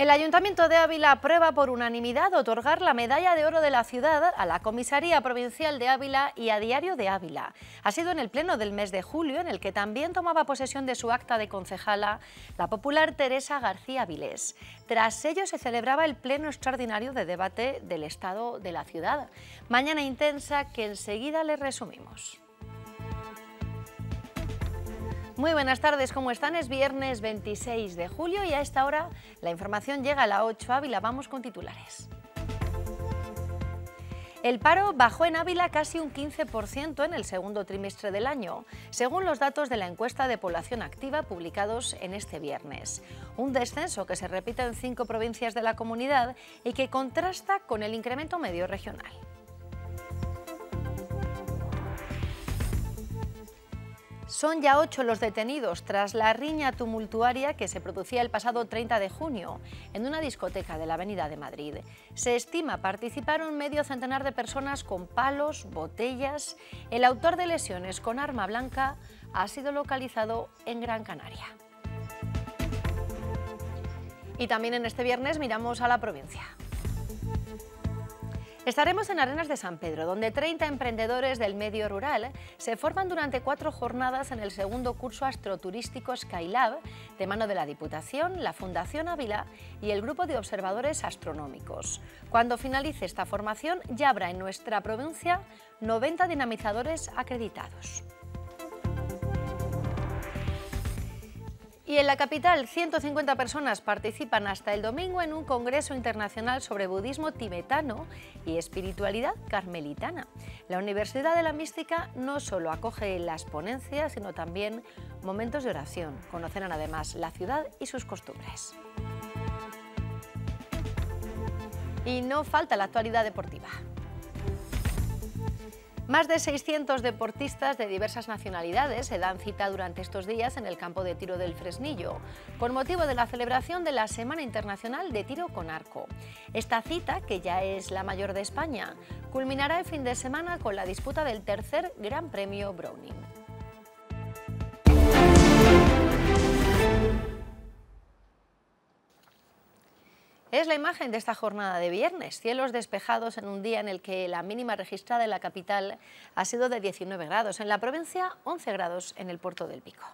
El Ayuntamiento de Ávila aprueba por unanimidad otorgar la medalla de oro de la ciudad a la Comisaría Provincial de Ávila y a Diario de Ávila. Ha sido en el pleno del mes de julio en el que también tomaba posesión de su acta de concejala la popular Teresa García Vilés. Tras ello se celebraba el pleno extraordinario de debate del estado de la ciudad. Mañana intensa que enseguida le resumimos. Muy buenas tardes, ¿cómo están? Es viernes 26 de julio y a esta hora la información llega a la 8 Ávila. Vamos con titulares. El paro bajó en Ávila casi un 15% en el segundo trimestre del año, según los datos de la encuesta de población activa publicados en este viernes. Un descenso que se repite en cinco provincias de la comunidad y que contrasta con el incremento medio regional. Son ya ocho los detenidos tras la riña tumultuaria que se producía el pasado 30 de junio en una discoteca de la Avenida de Madrid. Se estima participaron medio centenar de personas con palos, botellas. El autor de lesiones con arma blanca ha sido localizado en Gran Canaria. Y también en este viernes miramos a la provincia. Estaremos en Arenas de San Pedro, donde 30 emprendedores del medio rural se forman durante cuatro jornadas en el segundo curso astroturístico Skylab, de mano de la Diputación, la Fundación Ávila y el Grupo de Observadores Astronómicos. Cuando finalice esta formación, ya habrá en nuestra provincia 90 dinamizadores acreditados. Y en la capital, 150 personas participan hasta el domingo en un congreso internacional sobre budismo tibetano y espiritualidad carmelitana. La Universidad de la Mística no solo acoge las ponencias, sino también momentos de oración. Conocerán además la ciudad y sus costumbres. Y no falta la actualidad deportiva. Más de 600 deportistas de diversas nacionalidades se dan cita durante estos días en el campo de tiro del Fresnillo, con motivo de la celebración de la Semana Internacional de Tiro con Arco. Esta cita, que ya es la mayor de España, culminará el fin de semana con la disputa del tercer Gran Premio Browning. Es la imagen de esta jornada de viernes, cielos despejados en un día en el que la mínima registrada en la capital ha sido de 19 grados, en la provincia 11 grados en el puerto del Pico.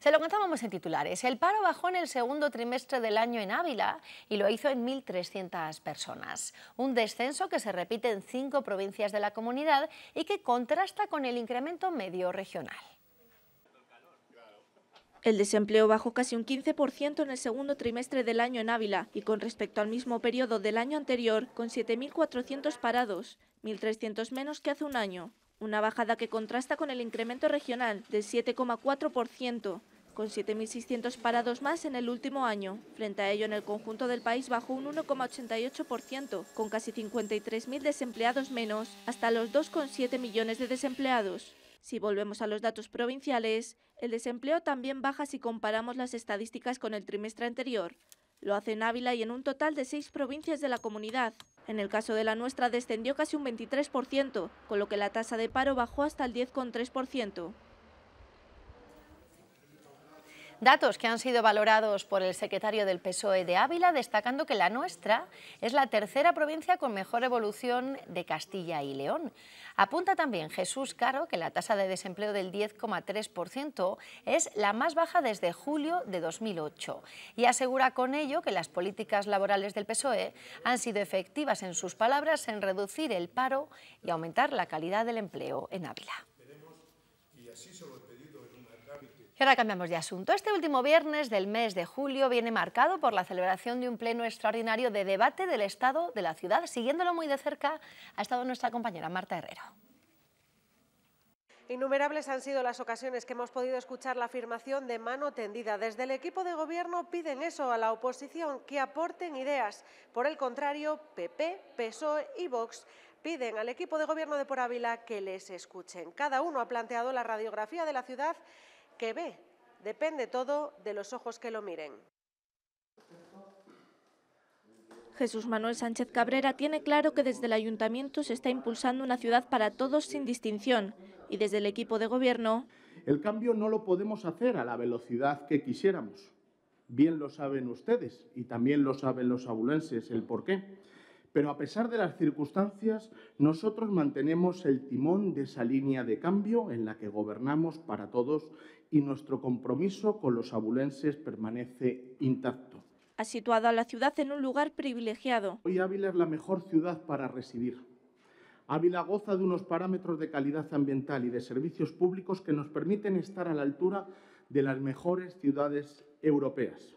Se lo contábamos en titulares. El paro bajó en el segundo trimestre del año en Ávila y lo hizo en 1.300 personas. Un descenso que se repite en cinco provincias de la comunidad y que contrasta con el incremento medio regional. El desempleo bajó casi un 15% en el segundo trimestre del año en Ávila y con respecto al mismo periodo del año anterior, con 7.400 parados, 1.300 menos que hace un año. Una bajada que contrasta con el incremento regional del 7,4%, con 7.600 parados más en el último año. Frente a ello, en el conjunto del país bajó un 1,88%, con casi 53.000 desempleados menos, hasta los 2,7 millones de desempleados. Si volvemos a los datos provinciales, el desempleo también baja si comparamos las estadísticas con el trimestre anterior. Lo hace en Ávila y en un total de seis provincias de la comunidad. En el caso de la nuestra descendió casi un 23%, con lo que la tasa de paro bajó hasta el 10,3%. Datos que han sido valorados por el secretario del PSOE de Ávila, destacando que la nuestra es la tercera provincia con mejor evolución de Castilla y León. Apunta también Jesús Caro que la tasa de desempleo del 10,3% es la más baja desde julio de 2008 y asegura con ello que las políticas laborales del PSOE han sido efectivas en sus palabras en reducir el paro y aumentar la calidad del empleo en Ávila. Y ahora cambiamos de asunto. Este último viernes del mes de julio viene marcado por la celebración de un pleno extraordinario de debate del Estado de la ciudad. Siguiéndolo muy de cerca ha estado nuestra compañera Marta Herrero. Innumerables han sido las ocasiones que hemos podido escuchar la afirmación de mano tendida. Desde el equipo de gobierno piden eso a la oposición, que aporten ideas. Por el contrario, PP, PSOE y Vox piden al equipo de gobierno de Por Ávila que les escuchen. Cada uno ha planteado la radiografía de la ciudad que ve. Depende todo de los ojos que lo miren. Jesús Manuel Sánchez Cabrera tiene claro que desde el ayuntamiento se está impulsando una ciudad para todos sin distinción y desde el equipo de gobierno... El cambio no lo podemos hacer a la velocidad que quisiéramos. Bien lo saben ustedes y también lo saben los abulenses el porqué... Pero a pesar de las circunstancias, nosotros mantenemos el timón de esa línea de cambio en la que gobernamos para todos y nuestro compromiso con los abulenses permanece intacto. Ha situado a la ciudad en un lugar privilegiado. Hoy Ávila es la mejor ciudad para residir. Ávila goza de unos parámetros de calidad ambiental y de servicios públicos que nos permiten estar a la altura de las mejores ciudades europeas.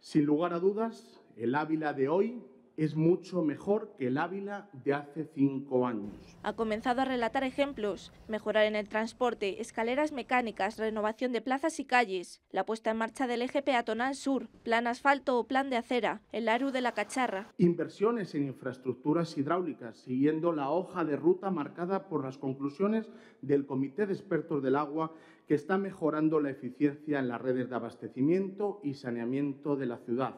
Sin lugar a dudas, el Ávila de hoy es mucho mejor que el Ávila de hace cinco años. Ha comenzado a relatar ejemplos, mejorar en el transporte, escaleras mecánicas, renovación de plazas y calles, la puesta en marcha del eje peatonal sur, plan asfalto o plan de acera, el ARU de la Cacharra. Inversiones en infraestructuras hidráulicas, siguiendo la hoja de ruta marcada por las conclusiones del Comité de Expertos del Agua que está mejorando la eficiencia en las redes de abastecimiento y saneamiento de la ciudad.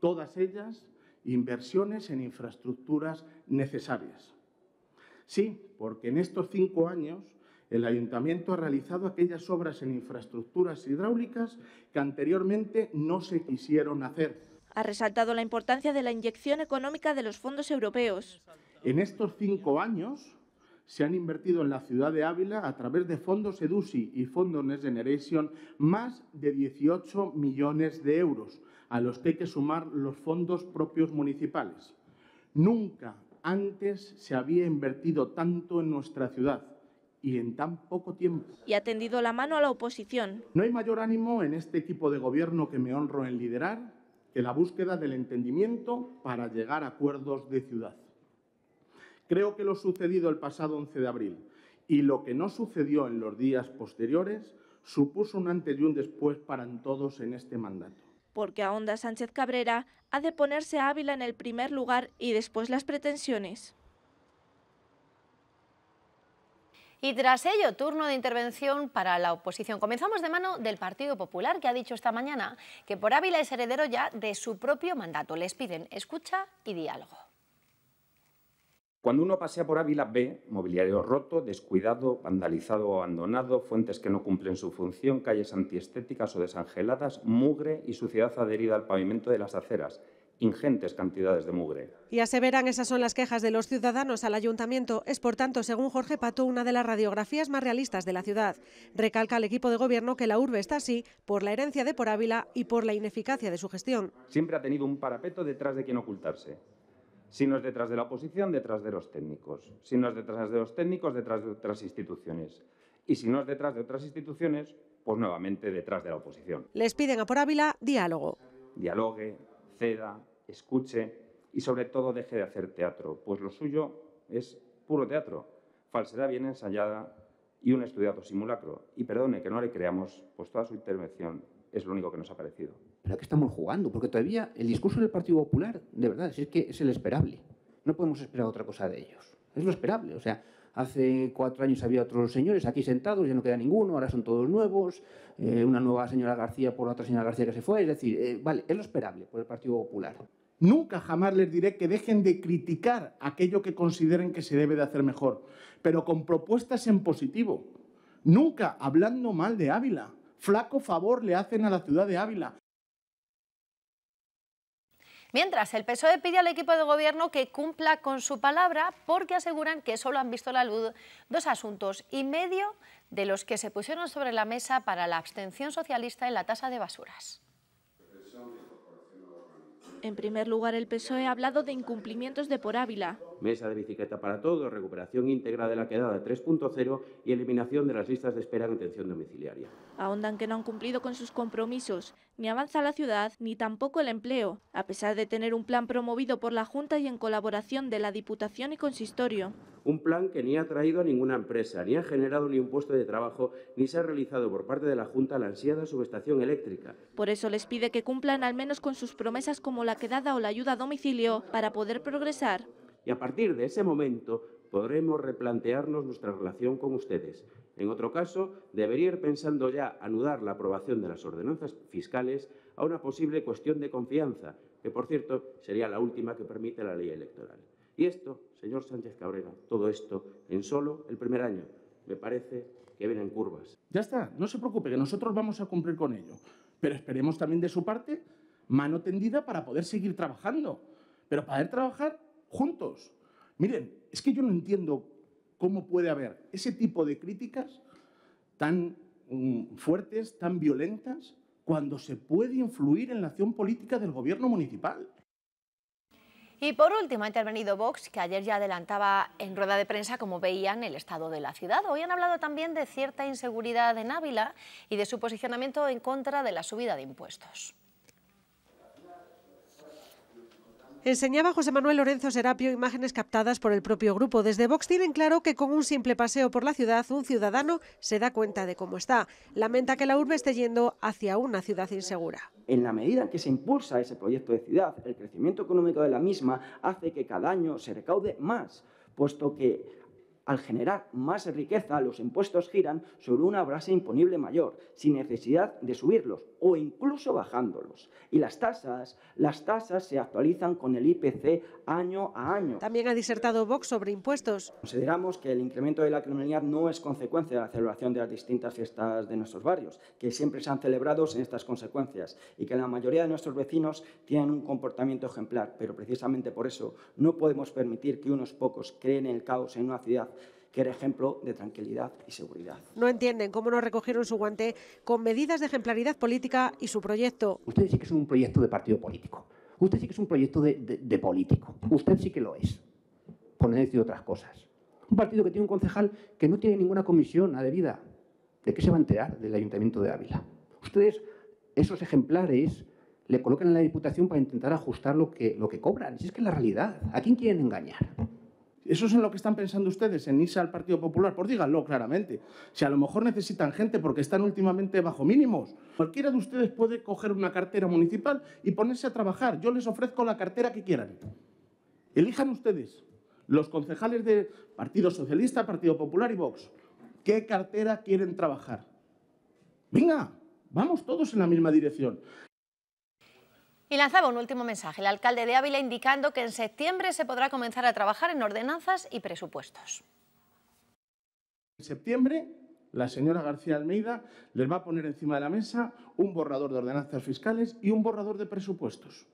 Todas ellas inversiones en infraestructuras necesarias. Sí, porque en estos cinco años el ayuntamiento ha realizado aquellas obras en infraestructuras hidráulicas que anteriormente no se quisieron hacer. Ha resaltado la importancia de la inyección económica de los fondos europeos. En estos cinco años, se han invertido en la ciudad de Ávila a través de fondos EDUSI y fondos Next Generation más de 18 millones de euros, a los que hay que sumar los fondos propios municipales. Nunca antes se había invertido tanto en nuestra ciudad y en tan poco tiempo. Y ha tendido la mano a la oposición. No hay mayor ánimo en este equipo de gobierno que me honro en liderar que la búsqueda del entendimiento para llegar a acuerdos de ciudad. Creo que lo sucedido el pasado 11 de abril y lo que no sucedió en los días posteriores supuso un antes y un después para todos en este mandato. Porque a Onda Sánchez Cabrera ha de ponerse Ávila en el primer lugar y después las pretensiones. Y tras ello, turno de intervención para la oposición. Comenzamos de mano del Partido Popular, que ha dicho esta mañana que por Ávila es heredero ya de su propio mandato. Les piden escucha y diálogo. Cuando uno pasea por Ávila ve mobiliario roto, descuidado, vandalizado o abandonado, fuentes que no cumplen su función, calles antiestéticas o desangeladas, mugre y suciedad adherida al pavimento de las aceras, ingentes cantidades de mugre. Y aseveran esas son las quejas de los ciudadanos al ayuntamiento. Es por tanto, según Jorge Pato, una de las radiografías más realistas de la ciudad. Recalca al equipo de gobierno que la urbe está así por la herencia de por Ávila y por la ineficacia de su gestión. Siempre ha tenido un parapeto detrás de quien ocultarse. Si no es detrás de la oposición, detrás de los técnicos. Si no es detrás de los técnicos, detrás de otras instituciones. Y si no es detrás de otras instituciones, pues nuevamente detrás de la oposición. Les piden a por Ávila diálogo. Dialogue, ceda, escuche y sobre todo deje de hacer teatro, pues lo suyo es puro teatro, falsedad bien ensayada y un estudiado simulacro. Y perdone que no le creamos, pues toda su intervención es lo único que nos ha parecido pero que estamos jugando, porque todavía el discurso del Partido Popular, de verdad, es que es el esperable. No podemos esperar otra cosa de ellos. Es lo esperable. O sea, hace cuatro años había otros señores aquí sentados, ya no queda ninguno, ahora son todos nuevos, eh, una nueva señora García por la otra señora García que se fue. Es decir, eh, vale, es lo esperable por el Partido Popular. Nunca jamás les diré que dejen de criticar aquello que consideren que se debe de hacer mejor, pero con propuestas en positivo. Nunca hablando mal de Ávila. Flaco favor le hacen a la ciudad de Ávila. Mientras, el PSOE pide al equipo de gobierno que cumpla con su palabra porque aseguran que solo han visto la luz dos asuntos y medio de los que se pusieron sobre la mesa para la abstención socialista en la tasa de basuras. En primer lugar, el PSOE ha hablado de incumplimientos de por Ávila, mesa de bicicleta para todos, recuperación íntegra de la quedada 3.0 y eliminación de las listas de espera en atención domiciliaria. Ahondan que no han cumplido con sus compromisos, ni avanza la ciudad ni tampoco el empleo, a pesar de tener un plan promovido por la Junta y en colaboración de la Diputación y Consistorio. Un plan que ni ha traído a ninguna empresa, ni ha generado ni un puesto de trabajo, ni se ha realizado por parte de la Junta la ansiada subestación eléctrica. Por eso les pide que cumplan al menos con sus promesas como la quedada o la ayuda a domicilio para poder progresar y a partir de ese momento podremos replantearnos nuestra relación con ustedes. En otro caso, debería ir pensando ya anudar la aprobación de las ordenanzas fiscales a una posible cuestión de confianza, que por cierto sería la última que permite la ley electoral. Y esto, señor Sánchez Cabrera, todo esto en solo el primer año, me parece que vienen curvas. Ya está, no se preocupe, que nosotros vamos a cumplir con ello. Pero esperemos también de su parte mano tendida para poder seguir trabajando. Pero para poder trabajar juntos. Miren, es que yo no entiendo cómo puede haber ese tipo de críticas tan mm, fuertes, tan violentas, cuando se puede influir en la acción política del gobierno municipal. Y por último ha intervenido Vox, que ayer ya adelantaba en rueda de prensa cómo veían el estado de la ciudad. Hoy han hablado también de cierta inseguridad en Ávila y de su posicionamiento en contra de la subida de impuestos. Enseñaba José Manuel Lorenzo Serapio imágenes captadas por el propio grupo. Desde Vox tienen claro que con un simple paseo por la ciudad un ciudadano se da cuenta de cómo está. Lamenta que la urbe esté yendo hacia una ciudad insegura. En la medida en que se impulsa ese proyecto de ciudad, el crecimiento económico de la misma hace que cada año se recaude más, puesto que al generar más riqueza, los impuestos giran sobre una base imponible mayor, sin necesidad de subirlos o incluso bajándolos. Y las tasas, las tasas se actualizan con el IPC año a año. También ha disertado Vox sobre impuestos. Consideramos que el incremento de la criminalidad no es consecuencia de la celebración de las distintas fiestas de nuestros barrios, que siempre se han celebrado sin estas consecuencias y que la mayoría de nuestros vecinos tienen un comportamiento ejemplar, pero precisamente por eso no podemos permitir que unos pocos creen el caos en una ciudad que era ejemplo de tranquilidad y seguridad. No entienden cómo no recogieron su guante con medidas de ejemplaridad política y su proyecto. Usted sí que es un proyecto de partido político. Usted sí que es un proyecto de, político. Usted sí que lo es, por no decir otras cosas. Un partido que tiene un concejal que no tiene ninguna comisión adherida. ¿De qué se va a enterar del Ayuntamiento de Ávila? Ustedes, esos ejemplares, le colocan a la Diputación para intentar ajustar lo que, lo que cobran. Si es que es la realidad, ¿a quién quieren engañar? Eso es en lo que están pensando ustedes, en irse al Partido Popular. por pues díganlo claramente. Si a lo mejor necesitan gente porque están últimamente bajo mínimos, cualquiera de ustedes puede coger una cartera municipal y ponerse a trabajar. Yo les ofrezco la cartera que quieran. Elijan ustedes, los concejales de Partido Socialista, Partido Popular y Vox, qué cartera quieren trabajar. Venga, vamos todos en la misma dirección. Y lanzaba un último mensaje el alcalde de Ávila indicando que en septiembre se podrá comenzar a trabajar en ordenanzas y presupuestos. En septiembre, la señora García Almeida les va a poner encima de la mesa un borrador de ordenanzas fiscales y un borrador de presupuestos.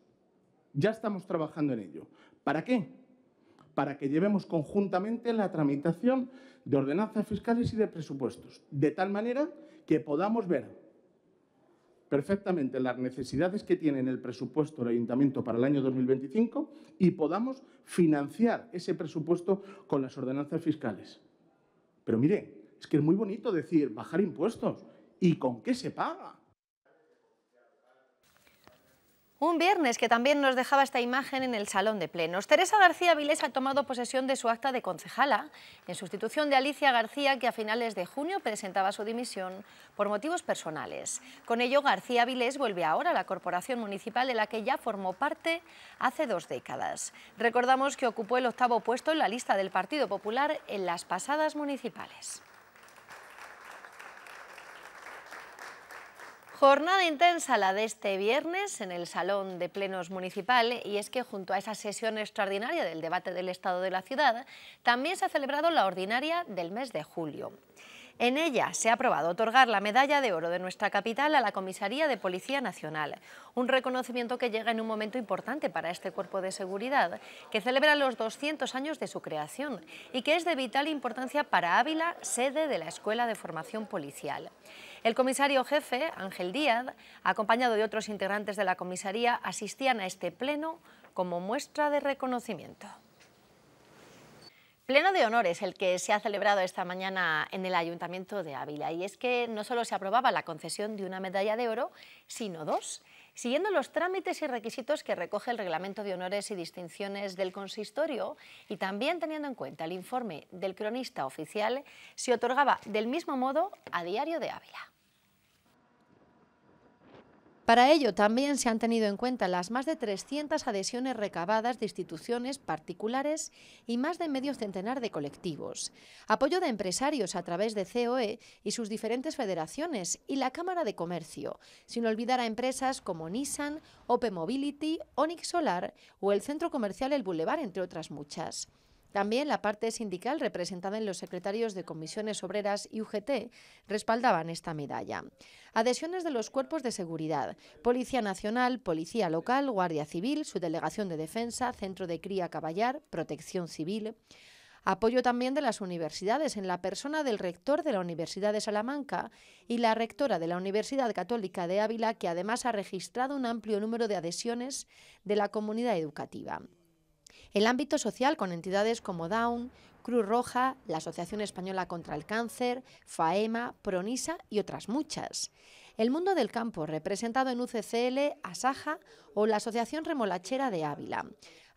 Ya estamos trabajando en ello. ¿Para qué? Para que llevemos conjuntamente la tramitación de ordenanzas fiscales y de presupuestos, de tal manera que podamos ver perfectamente las necesidades que tiene el presupuesto del ayuntamiento para el año 2025 y podamos financiar ese presupuesto con las ordenanzas fiscales. Pero mire, es que es muy bonito decir bajar impuestos. ¿Y con qué se paga? Un viernes que también nos dejaba esta imagen en el Salón de Plenos. Teresa García Vilés ha tomado posesión de su acta de concejala en sustitución de Alicia García, que a finales de junio presentaba su dimisión por motivos personales. Con ello, García Vilés vuelve ahora a la corporación municipal de la que ya formó parte hace dos décadas. Recordamos que ocupó el octavo puesto en la lista del Partido Popular en las pasadas municipales. Jornada intensa la de este viernes en el Salón de Plenos Municipal y es que junto a esa sesión extraordinaria del debate del estado de la ciudad también se ha celebrado la ordinaria del mes de julio. En ella se ha aprobado otorgar la medalla de oro de nuestra capital a la Comisaría de Policía Nacional, un reconocimiento que llega en un momento importante para este cuerpo de seguridad, que celebra los 200 años de su creación y que es de vital importancia para Ávila, sede de la Escuela de Formación Policial. El comisario jefe, Ángel Díaz, acompañado de otros integrantes de la comisaría, asistían a este pleno como muestra de reconocimiento. Pleno de honores el que se ha celebrado esta mañana en el Ayuntamiento de Ávila y es que no solo se aprobaba la concesión de una medalla de oro, sino dos, siguiendo los trámites y requisitos que recoge el Reglamento de Honores y Distinciones del Consistorio y también teniendo en cuenta el informe del cronista oficial, se otorgaba del mismo modo a Diario de Ávila. Para ello, también se han tenido en cuenta las más de 300 adhesiones recabadas de instituciones particulares y más de medio centenar de colectivos, apoyo de empresarios a través de COE y sus diferentes federaciones y la Cámara de Comercio, sin olvidar a empresas como Nissan, Open Mobility, Onyx Solar o el Centro Comercial El Boulevard, entre otras muchas. También la parte sindical, representada en los secretarios de comisiones obreras y UGT, respaldaban esta medalla. Adhesiones de los cuerpos de seguridad, Policía Nacional, Policía Local, Guardia Civil, su delegación de defensa, Centro de Cría Caballar, Protección Civil. Apoyo también de las universidades en la persona del rector de la Universidad de Salamanca y la rectora de la Universidad Católica de Ávila, que además ha registrado un amplio número de adhesiones de la comunidad educativa. El ámbito social con entidades como Down, Cruz Roja, la Asociación Española contra el Cáncer, FAEMA, Pronisa y otras muchas. El mundo del campo, representado en UCCL, Asaja o la Asociación Remolachera de Ávila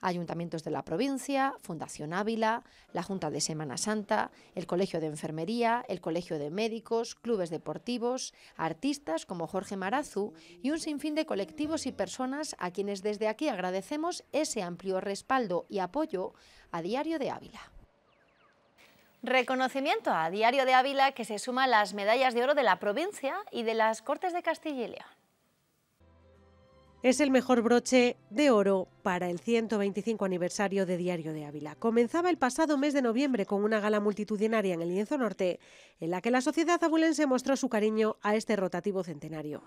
ayuntamientos de la provincia, Fundación Ávila, la Junta de Semana Santa, el Colegio de Enfermería, el Colegio de Médicos, clubes deportivos, artistas como Jorge Marazu y un sinfín de colectivos y personas a quienes desde aquí agradecemos ese amplio respaldo y apoyo a Diario de Ávila. Reconocimiento a Diario de Ávila que se suma a las medallas de oro de la provincia y de las Cortes de Castilla y León. Es el mejor broche de oro para el 125 aniversario de Diario de Ávila. Comenzaba el pasado mes de noviembre con una gala multitudinaria en el Lienzo Norte, en la que la sociedad abulense mostró su cariño a este rotativo centenario.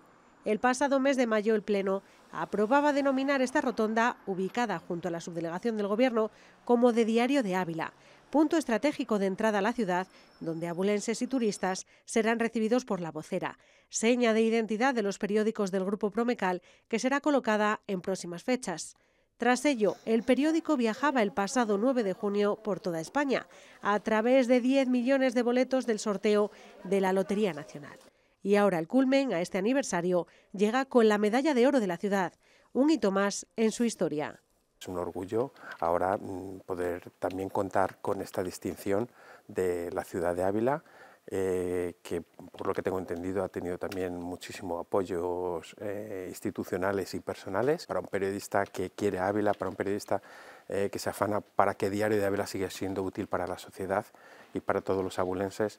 El pasado mes de mayo el Pleno aprobaba denominar esta rotonda, ubicada junto a la subdelegación del Gobierno, como de Diario de Ávila, punto estratégico de entrada a la ciudad, donde abulenses y turistas serán recibidos por la vocera, seña de identidad de los periódicos del Grupo Promecal que será colocada en próximas fechas. Tras ello, el periódico viajaba el pasado 9 de junio por toda España, a través de 10 millones de boletos del sorteo de la Lotería Nacional. Y ahora el culmen a este aniversario llega con la medalla de oro de la ciudad, un hito más en su historia. Es un orgullo ahora mm, poder también contar con esta distinción de la ciudad de Ávila, eh, que por lo que tengo entendido ha tenido también muchísimos apoyos eh, institucionales y personales para un periodista que quiere Ávila, para un periodista eh, que se afana para que Diario de Ávila siga siendo útil para la sociedad y para todos los abulenses,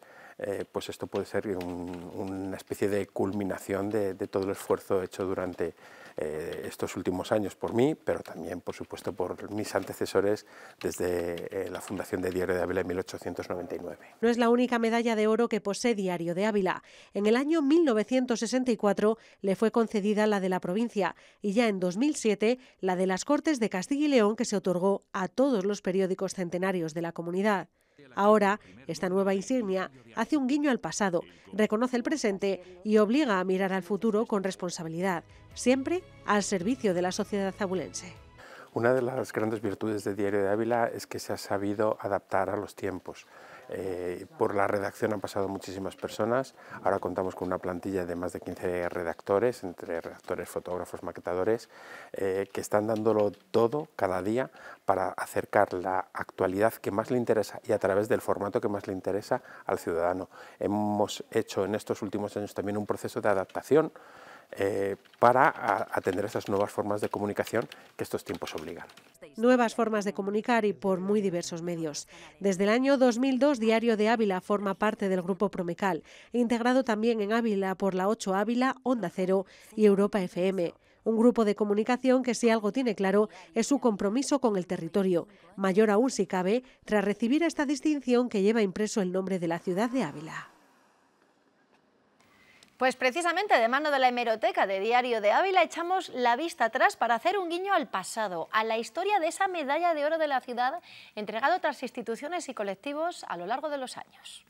pues esto puede ser una especie de culminación de, de todo el esfuerzo hecho durante eh, estos últimos años por mí, pero también, por supuesto, por mis antecesores desde eh, la fundación de Diario de Ávila en 1899. No es la única medalla de oro que posee Diario de Ávila. En el año 1964 le fue concedida la de la provincia y ya en 2007 la de las Cortes de Castilla y León que se otorgó a todos los periódicos centenarios de la comunidad. Ahora, esta nueva insignia hace un guiño al pasado, reconoce el presente y obliga a mirar al futuro con responsabilidad, siempre al servicio de la sociedad abulense. Una de las grandes virtudes de Diario de Ávila es que se ha sabido adaptar a los tiempos. Eh, por la redacción han pasado muchísimas personas. Ahora contamos con una plantilla de más de 15 redactores, entre redactores, fotógrafos, maquetadores, eh, que están dándolo todo cada día para acercar la actualidad que más le interesa y a través del formato que más le interesa al ciudadano. Hemos hecho en estos últimos años también un proceso de adaptación eh, para atender esas nuevas formas de comunicación que estos tiempos obligan nuevas formas de comunicar y por muy diversos medios. Desde el año 2002, Diario de Ávila forma parte del grupo Promecal, integrado también en Ávila por la 8 Ávila, Onda Cero y Europa FM. Un grupo de comunicación que si algo tiene claro es su compromiso con el territorio, mayor aún si cabe, tras recibir esta distinción que lleva impreso el nombre de la ciudad de Ávila. Pues precisamente de mano de la hemeroteca de Diario de Ávila echamos la vista atrás para hacer un guiño al pasado, a la historia de esa medalla de oro de la ciudad entregada a otras instituciones y colectivos a lo largo de los años.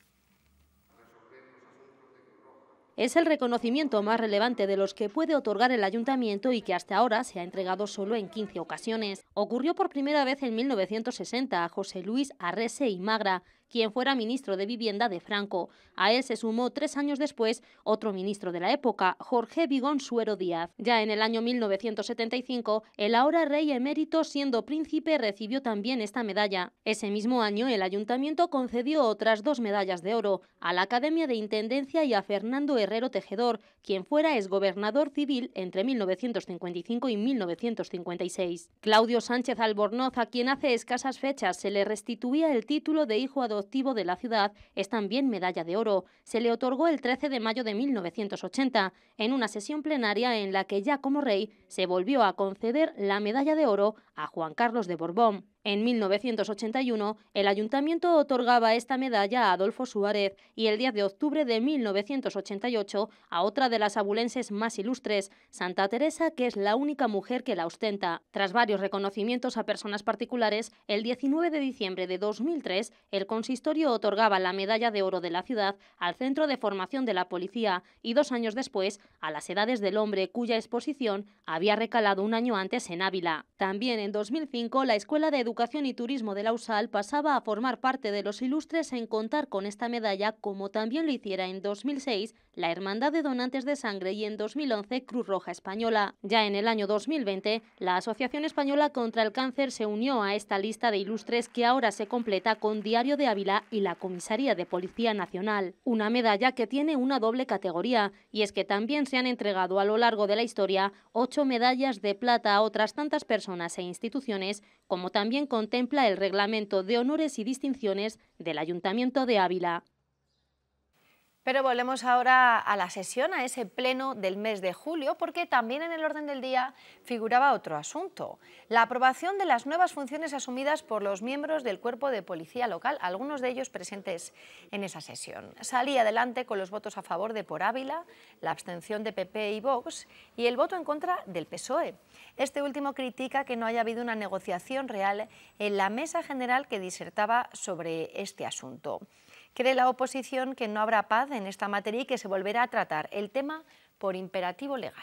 Es el reconocimiento más relevante de los que puede otorgar el ayuntamiento y que hasta ahora se ha entregado solo en 15 ocasiones. Ocurrió por primera vez en 1960 a José Luis Arrese y Magra, quien fuera ministro de Vivienda de Franco. A él se sumó tres años después otro ministro de la época, Jorge Vigón Suero Díaz. Ya en el año 1975, el ahora rey emérito, siendo príncipe, recibió también esta medalla. Ese mismo año, el ayuntamiento concedió otras dos medallas de oro, a la Academia de Intendencia y a Fernando Herrero Tejedor, quien fuera exgobernador civil entre 1955 y 1956. Claudio Sánchez Albornoz, a quien hace escasas fechas se le restituía el título de hijo dos, de la ciudad es también medalla de oro. Se le otorgó el 13 de mayo de 1980, en una sesión plenaria en la que ya como rey se volvió a conceder la medalla de oro a Juan Carlos de Borbón. En 1981, el ayuntamiento otorgaba esta medalla a Adolfo Suárez y el 10 de octubre de 1988 a otra de las abulenses más ilustres, Santa Teresa, que es la única mujer que la ostenta. Tras varios reconocimientos a personas particulares, el 19 de diciembre de 2003, el consistorio otorgaba la medalla de oro de la ciudad al Centro de Formación de la Policía y dos años después a las Edades del Hombre, cuya exposición había recalado un año antes en Ávila. También en 2005, la Escuela de Educación y Turismo de la USAL pasaba a formar parte de los ilustres en contar con esta medalla, como también lo hiciera en 2006 la Hermandad de Donantes de Sangre y en 2011 Cruz Roja Española. Ya en el año 2020, la Asociación Española contra el Cáncer se unió a esta lista de ilustres que ahora se completa con Diario de Ávila y la Comisaría de Policía Nacional. Una medalla que tiene una doble categoría, y es que también se han entregado a lo largo de la historia ocho medallas de plata a otras tantas personas e instituciones, como también contempla el reglamento de honores y distinciones del Ayuntamiento de Ávila. Pero volvemos ahora a la sesión, a ese pleno del mes de julio, porque también en el orden del día figuraba otro asunto, la aprobación de las nuevas funciones asumidas por los miembros del cuerpo de policía local, algunos de ellos presentes en esa sesión. Salí adelante con los votos a favor de Por Ávila, la abstención de PP y Vox y el voto en contra del PSOE. Este último critica que no haya habido una negociación real en la mesa general que disertaba sobre este asunto. Cree la oposición que no habrá paz en esta materia y que se volverá a tratar el tema por imperativo legal.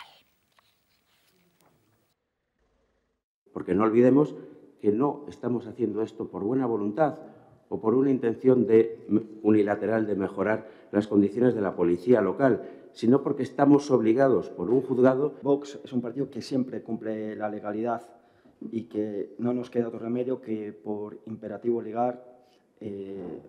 Porque no olvidemos que no estamos haciendo esto por buena voluntad o por una intención unilateral de mejorar las condiciones de la policía local, sino porque estamos obligados por un juzgado. Vox es un partido que siempre cumple la legalidad y que no nos queda otro remedio que por imperativo legal eh,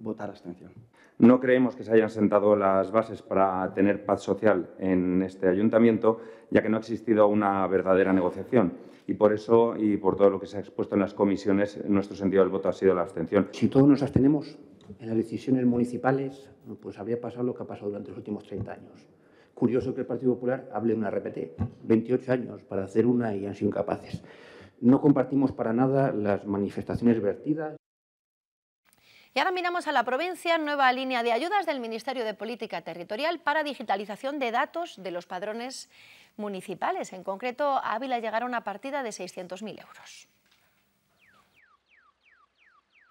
votar abstención. No creemos que se hayan sentado las bases para tener paz social en este ayuntamiento, ya que no ha existido una verdadera negociación. Y por eso, y por todo lo que se ha expuesto en las comisiones, nuestro sentido del voto ha sido la abstención. Si todos nos abstenemos en las decisiones municipales, pues habría pasado lo que ha pasado durante los últimos 30 años. Curioso que el Partido Popular hable de una RPT, 28 años para hacer una y han sido incapaces. No compartimos para nada las manifestaciones vertidas y ahora miramos a la provincia, nueva línea de ayudas del Ministerio de Política Territorial para digitalización de datos de los padrones municipales. En concreto, Ávila llegará una partida de 600.000 euros.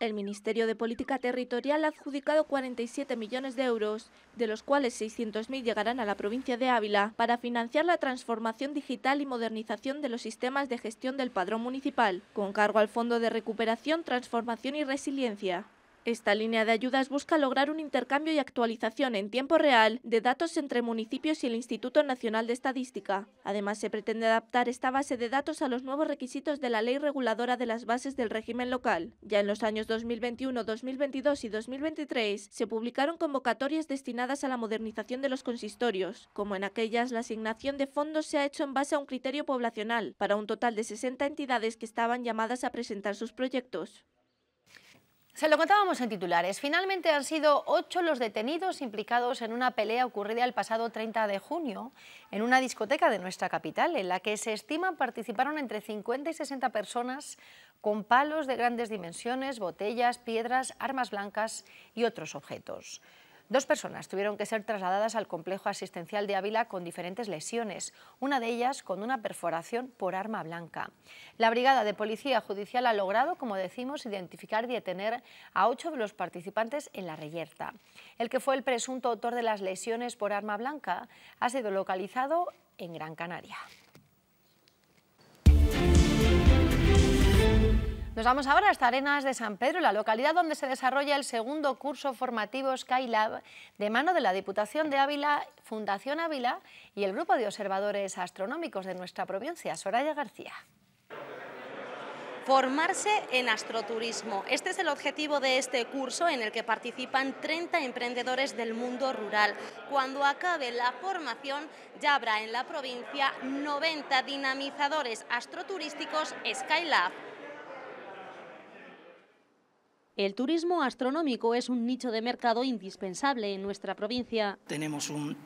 El Ministerio de Política Territorial ha adjudicado 47 millones de euros, de los cuales 600.000 llegarán a la provincia de Ávila para financiar la transformación digital y modernización de los sistemas de gestión del padrón municipal, con cargo al Fondo de Recuperación, Transformación y Resiliencia. Esta línea de ayudas busca lograr un intercambio y actualización en tiempo real de datos entre municipios y el Instituto Nacional de Estadística. Además, se pretende adaptar esta base de datos a los nuevos requisitos de la Ley Reguladora de las Bases del Régimen Local. Ya en los años 2021, 2022 y 2023 se publicaron convocatorias destinadas a la modernización de los consistorios. Como en aquellas, la asignación de fondos se ha hecho en base a un criterio poblacional, para un total de 60 entidades que estaban llamadas a presentar sus proyectos. Se lo contábamos en titulares. Finalmente han sido ocho los detenidos implicados en una pelea ocurrida el pasado 30 de junio en una discoteca de nuestra capital, en la que se estima participaron entre 50 y 60 personas con palos de grandes dimensiones, botellas, piedras, armas blancas y otros objetos. Dos personas tuvieron que ser trasladadas al complejo asistencial de Ávila con diferentes lesiones, una de ellas con una perforación por arma blanca. La Brigada de Policía Judicial ha logrado, como decimos, identificar y detener a ocho de los participantes en la reyerta. El que fue el presunto autor de las lesiones por arma blanca ha sido localizado en Gran Canaria. Nos vamos ahora hasta Arenas de San Pedro, la localidad donde se desarrolla el segundo curso formativo Skylab de mano de la Diputación de Ávila, Fundación Ávila y el Grupo de Observadores Astronómicos de nuestra provincia, Soraya García. Formarse en astroturismo. Este es el objetivo de este curso en el que participan 30 emprendedores del mundo rural. Cuando acabe la formación ya habrá en la provincia 90 dinamizadores astroturísticos Skylab. El turismo astronómico es un nicho de mercado indispensable en nuestra provincia. Tenemos un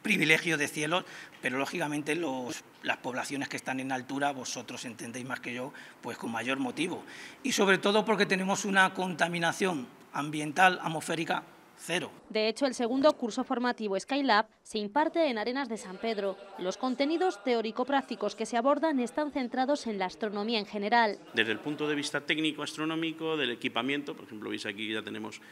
privilegio de cielo, pero lógicamente las poblaciones que están en altura, vosotros entendéis más que yo, pues con mayor motivo. Y sobre todo porque tenemos una contaminación ambiental, atmosférica de hecho, el segundo curso formativo Skylab se imparte en Arenas de San Pedro. Los contenidos teórico-prácticos que se abordan están centrados en la astronomía en general. Desde el punto de vista técnico astronómico, del equipamiento, por ejemplo, veis aquí ya tenemos,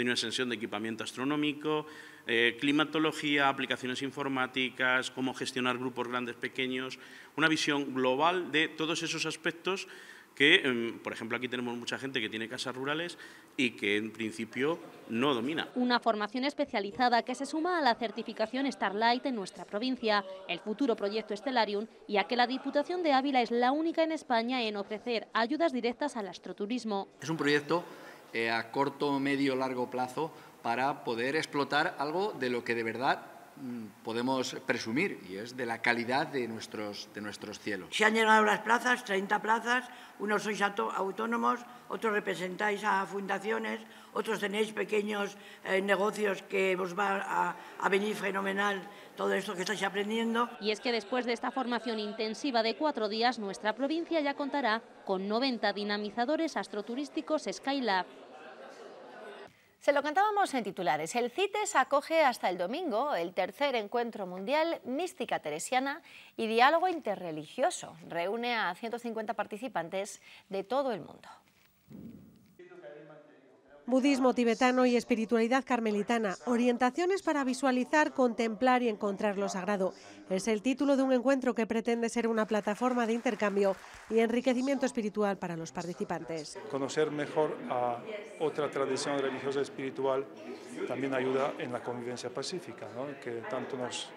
una extensión de equipamiento astronómico, eh, climatología, aplicaciones informáticas, cómo gestionar grupos grandes, pequeños, una visión global de todos esos aspectos que, em, por ejemplo, aquí tenemos mucha gente que tiene casas rurales y que en principio no domina. Una formación especializada que se suma a la certificación Starlight en nuestra provincia, el futuro proyecto Stellarium, y a que la Diputación de Ávila es la única en España en ofrecer ayudas directas al astroturismo. Es un proyecto eh, a corto, medio, largo plazo para poder explotar algo de lo que de verdad Mm, podemos presumir y es de la calidad de nuestros, de nuestros cielos. Se han llenado las plazas, 30 plazas, unos sois autónomos, otros representáis a fundaciones, otros tenéis pequeños eh, negocios que os va a, a venir fenomenal todo esto que estáis aprendiendo. Y es que después de esta formación intensiva de cuatro días, nuestra provincia ya contará con 90 dinamizadores astroturísticos Skylab se lo cantábamos en titulares. El CITES acoge hasta el domingo el tercer encuentro mundial mística teresiana y diálogo interreligioso. Reúne a 150 participantes de todo el mundo. Budismo tibetano y espiritualidad carmelitana, orientaciones para visualizar, contemplar y encontrar lo sagrado. Es el título de un encuentro que pretende ser una plataforma de intercambio y enriquecimiento espiritual para los participantes. Conocer mejor a otra tradición religiosa espiritual también ayuda en la convivencia pacífica, que tanto nos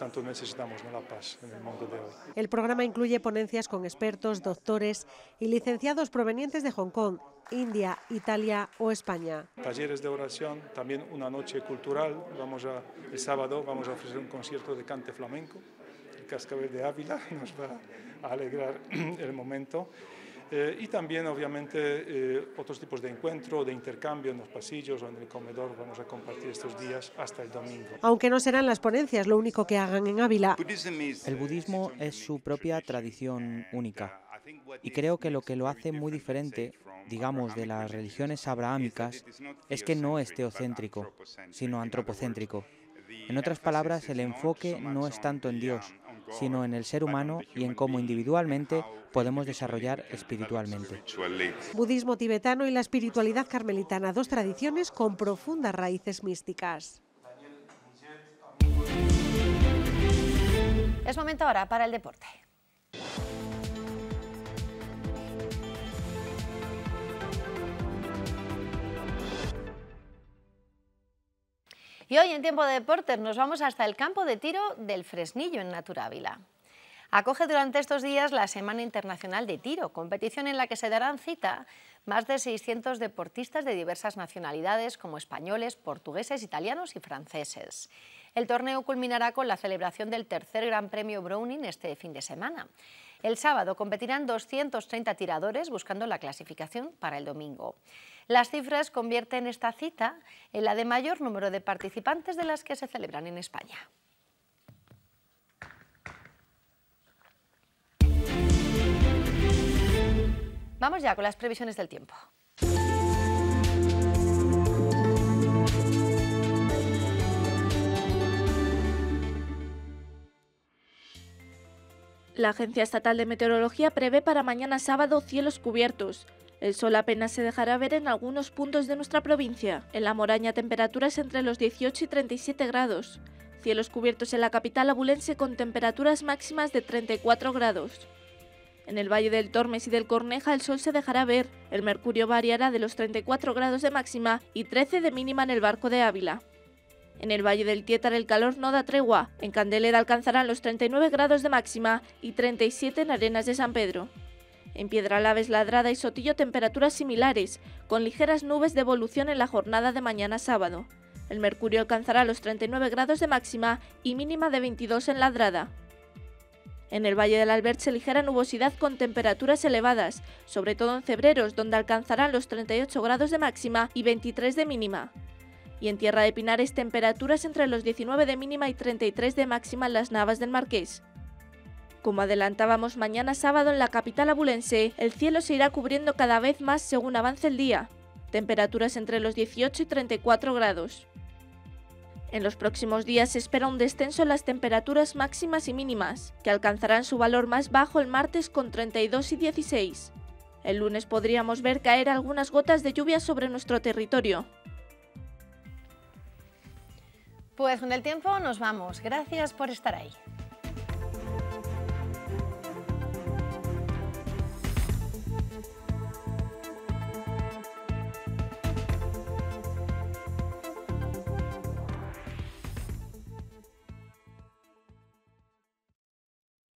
tanto necesitamos la paz en el mundo de hoy. El programa incluye ponencias con expertos, doctores y licenciados provenientes de Hong Kong, India, Italia o España. Talleres de oración, también una noche cultural. Vamos el sábado vamos a ofrecer un concierto de cante flamenco. El cascabel de Ávila nos va a alegrar el momento. Eh, y también, obviamente, eh, otros tipos de encuentro, de intercambio en los pasillos o en el comedor vamos a compartir estos días hasta el domingo. Aunque no serán las ponencias lo único que hagan en Ávila. El budismo es su propia tradición única. Y creo que lo que lo hace muy diferente, digamos, de las religiones abrahámicas, es que no es teocéntrico, sino antropocéntrico. En otras palabras, el enfoque no es tanto en Dios, sino en el ser humano y en cómo individualmente podemos desarrollar espiritualmente. Budismo tibetano y la espiritualidad carmelitana, dos tradiciones con profundas raíces místicas. Es momento ahora para el deporte. Y hoy en tiempo de deportes nos vamos hasta el campo de tiro del Fresnillo en Naturávila. Acoge durante estos días la Semana Internacional de Tiro, competición en la que se darán cita más de 600 deportistas de diversas nacionalidades como españoles, portugueses, italianos y franceses. El torneo culminará con la celebración del tercer Gran Premio Browning este fin de semana. El sábado competirán 230 tiradores buscando la clasificación para el domingo. Las cifras convierten esta cita en la de mayor número de participantes de las que se celebran en España. Vamos ya con las previsiones del tiempo. La Agencia Estatal de Meteorología prevé para mañana sábado cielos cubiertos. El sol apenas se dejará ver en algunos puntos de nuestra provincia. En la Moraña temperaturas entre los 18 y 37 grados. Cielos cubiertos en la capital abulense con temperaturas máximas de 34 grados. En el Valle del Tormes y del Corneja el sol se dejará ver. El mercurio variará de los 34 grados de máxima y 13 de mínima en el barco de Ávila. En el Valle del Tietar el calor no da tregua. En Candeleda alcanzarán los 39 grados de máxima y 37 en Arenas de San Pedro. En Piedralaves, Ladrada y Sotillo temperaturas similares, con ligeras nubes de evolución en la jornada de mañana sábado. El mercurio alcanzará los 39 grados de máxima y mínima de 22 en Ladrada. En el Valle del Alberche ligera nubosidad con temperaturas elevadas, sobre todo en Cebreros, donde alcanzarán los 38 grados de máxima y 23 de mínima. Y en Tierra de Pinares, temperaturas entre los 19 de mínima y 33 de máxima en las Navas del Marqués. Como adelantábamos mañana sábado en la capital abulense, el cielo se irá cubriendo cada vez más según avance el día. Temperaturas entre los 18 y 34 grados. En los próximos días se espera un descenso en las temperaturas máximas y mínimas, que alcanzarán su valor más bajo el martes con 32 y 16. El lunes podríamos ver caer algunas gotas de lluvia sobre nuestro territorio, pues con el tiempo nos vamos. Gracias por estar ahí.